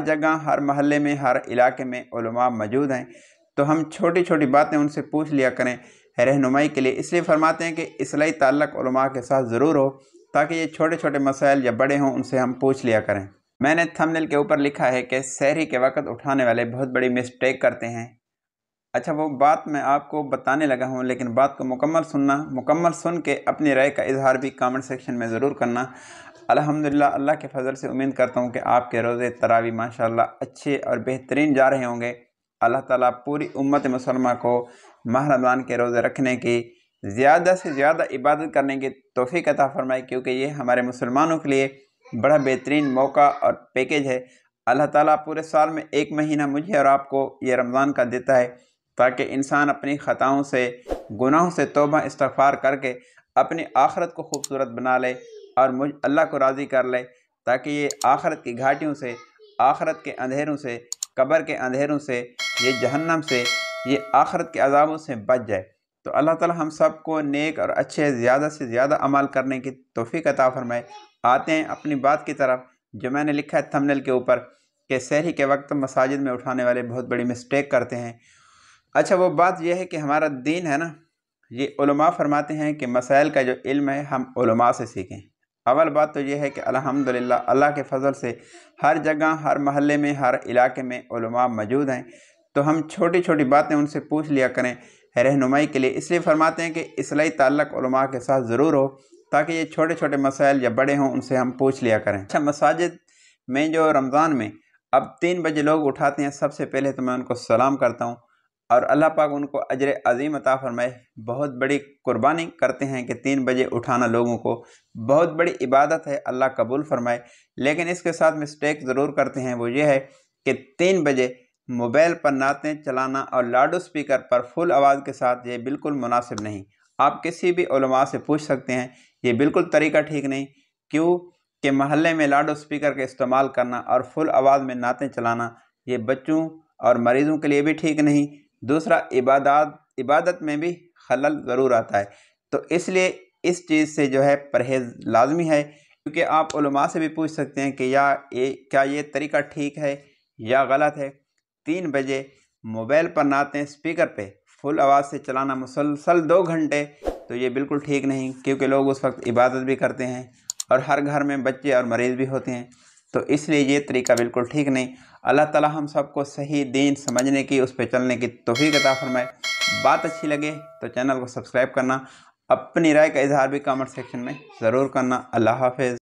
हर जगह हर महल में हर इलाके में मौजूद हैं तो हम छोटी छोटी बातें उनसे पूछ लिया करें रहनुमाई के लिए इसलिए फरमाते हैं कि इसलिए ताल्लक के साथ ज़रूर हो ताकि ये छोटे छोटे मसाइल या बड़े हों उनसे हम पूछ लिया करें मैंने थंबनेल के ऊपर लिखा है कि शहरी के वक्त उठाने वाले बहुत बड़ी मिस्टेक करते हैं अच्छा वो बात मैं आपको बताने लगा हूँ लेकिन बात को मुकम्मल सुनना मुकम्मल सुन के अपनी राय का इजहार भी कमेंट सेक्शन में ज़रूर करना अल्हम्दुलिल्लाह अल्लाह के फजल से उम्मीद करता हूँ कि आपके रोज़े तरावी माशाल्लाह अच्छे और बेहतरीन जा रहे होंगे अल्लाह ताला पूरी उम्मत मुसलमा को माह रमज़ान के रोज़े रखने की ज़्यादा से ज़्यादा इबादत करने की तोहफ़ी अता फ़रमाए क्योंकि ये हमारे मुसलमानों के लिए बड़ा बेहतरीन मौका और पैकेज है अल्लाह ताला पूरे साल में एक महीना मुझे और आपको ये रमज़ान का देता है ताकि इंसान अपनी ख़ताओं से गुनाहों से तोबा इस्तफ़ार करके अपनी आखरत को खूबसूरत बना ले और मुझ अल्लाह को राज़ी कर ले ताकि ये आखरत की घाटियों से आखरत के अंधेरों से कब्र के अंधेरों से ये जहन्नम से ये आखरत के अजाबों से बच जाए तो अल्लाह ताला हम सब को नेक और अच्छे ज़्यादा से ज़्यादा अमल करने की तोफ़ी अता फरमाए आते हैं अपनी बात की तरफ जो मैंने लिखा है थमनल के ऊपर कि शहरी के वक्त मसाजिद में उठाने वाले बहुत बड़ी मिस्टेक करते हैं अच्छा वो बात यह है कि हमारा दीन है ना ये फरमाते हैं कि मसाइल का जो इल्म है हम से सीखें अवल बात तो यह है कि अल्हम्दुलिल्लाह अल्लाह के फजल से हर जगह हर महल्ले में हर इलाके में मौजूद हैं तो हम छोटी छोटी बातें उनसे पूछ लिया करें रहनुमाई के लिए इसलिए फरमाते हैं कि इसलिए ताल्लक के साथ ज़रूर हो ताकि ये छोटे छोटे मसाइल या बड़े हों उनसे हम पूछ लिया करें अच्छा मसाजिद में जो रमज़ान में अब तीन बजे लोग उठाते हैं सबसे पहले तो मैं उनको सलाम करता हूँ और अल्लाह पाक उनको अजर अजीम अता फरमाए बहुत बड़ी कुर्बानी करते हैं कि तीन बजे उठाना लोगों को बहुत बड़ी इबादत है अल्लाह कबूल फरमाए लेकिन इसके साथ मिस्टेक ज़रूर करते हैं वो ये है कि तीन बजे मोबाइल पर नातें चलाना और लाउड स्पीकर पर फुल आवाज़ के साथ ये बिल्कुल मुनासिब नहीं आप किसी भी से पूछ सकते हैं ये बिल्कुल तरीका ठीक नहीं क्यों कि महल्ले में लाउड स्पीकर का इस्तेमाल करना और फुल आवाज़ में नातें चलाना ये बच्चों और मरीज़ों के लिए भी ठीक नहीं दूसरा इबादत इबादत में भी खलल ज़रूर आता है तो इसलिए इस चीज़ से जो है परहेज़ लाजमी है क्योंकि आप से भी पूछ सकते हैं कि या ये क्या ये तरीका ठीक है या गलत है तीन बजे मोबाइल पर नाते स्पीकर पे फुल आवाज़ से चलाना मुसलसल दो घंटे तो ये बिल्कुल ठीक नहीं क्योंकि लोग उस वक्त इबादत भी करते हैं और हर घर में बच्चे और मरीज़ भी होते हैं तो इसलिए ये तरीका बिल्कुल ठीक नहीं अल्लाह ताला हम सबको सही दीन समझने की उस पर चलने की तोफ़ी कता फरमाए बात अच्छी लगे तो चैनल को सब्सक्राइब करना अपनी राय का इजहार भी कमेंट सेक्शन में ज़रूर करना अल्लाह हाफिज़